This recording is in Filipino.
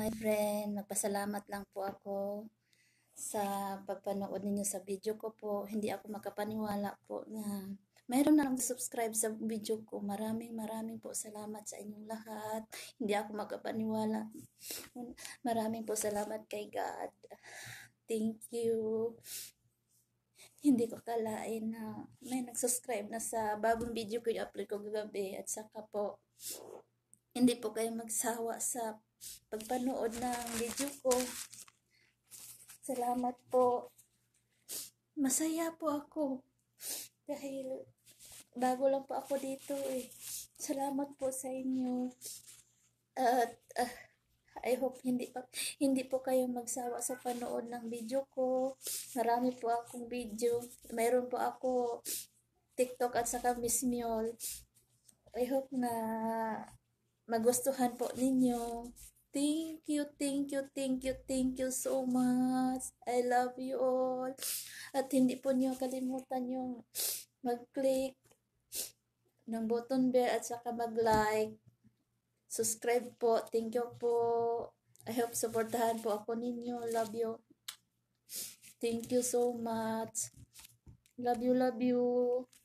my friend. Magpasalamat lang po ako sa pagpanood ninyo sa video ko po. Hindi ako makapaniwala po na mayroon na lang subscribe sa video ko. Maraming maraming po salamat sa inyong lahat. Hindi ako makapaniwala. Maraming po salamat kay God. Thank you. Hindi ko kalain na may nag-subscribe na sa bagong video ko yung upload ko gagabi at saka po hindi po kayo magsawa sa pagpanood ng video ko. Salamat po. Masaya po ako. Dahil bago lang po ako dito eh. Salamat po sa inyo. At uh, I hope hindi pa hindi po kayo magsawa sa panood ng video ko. Marami po akong video. Mayroon po ako TikTok at saka Miss Mule. I hope na magustuhan po ninyo. Thank you, thank you, thank you, thank you so much. I love you all. At hindi po niyo kalimutan yung mag-click ng button bell at saka mag-like. Subscribe po. Thank you po. I hope supportahan po ako ninyo. Love you. Thank you so much. Love you, love you.